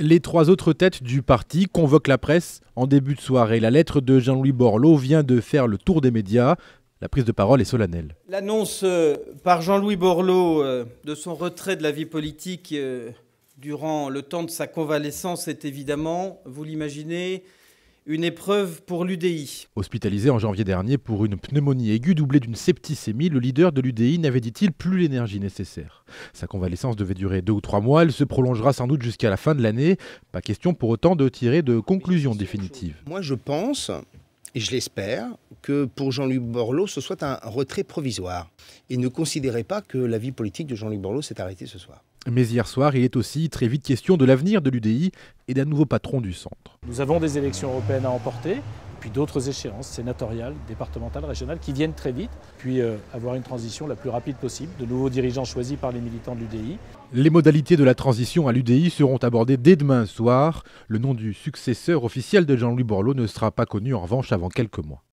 Les trois autres têtes du parti convoquent la presse en début de soirée. La lettre de Jean-Louis Borloo vient de faire le tour des médias. La prise de parole est solennelle. L'annonce euh, par Jean-Louis Borloo euh, de son retrait de la vie politique euh, durant le temps de sa convalescence est évidemment, vous l'imaginez, une épreuve pour l'UDI. Hospitalisé en janvier dernier pour une pneumonie aiguë doublée d'une septicémie, le leader de l'UDI n'avait, dit-il, plus l'énergie nécessaire. Sa convalescence devait durer deux ou trois mois, elle se prolongera sans doute jusqu'à la fin de l'année. Pas question pour autant de tirer de conclusions définitives. Moi je pense et je l'espère, que pour Jean-Luc Borloo, ce soit un retrait provisoire. Et ne considérez pas que la vie politique de Jean-Luc Borloo s'est arrêtée ce soir. Mais hier soir, il est aussi très vite question de l'avenir de l'UDI et d'un nouveau patron du centre. Nous avons des élections européennes à emporter puis d'autres échéances sénatoriales, départementales, régionales, qui viennent très vite, puis euh, avoir une transition la plus rapide possible, de nouveaux dirigeants choisis par les militants de l'UDI. Les modalités de la transition à l'UDI seront abordées dès demain soir. Le nom du successeur officiel de Jean-Louis Borloo ne sera pas connu en revanche avant quelques mois.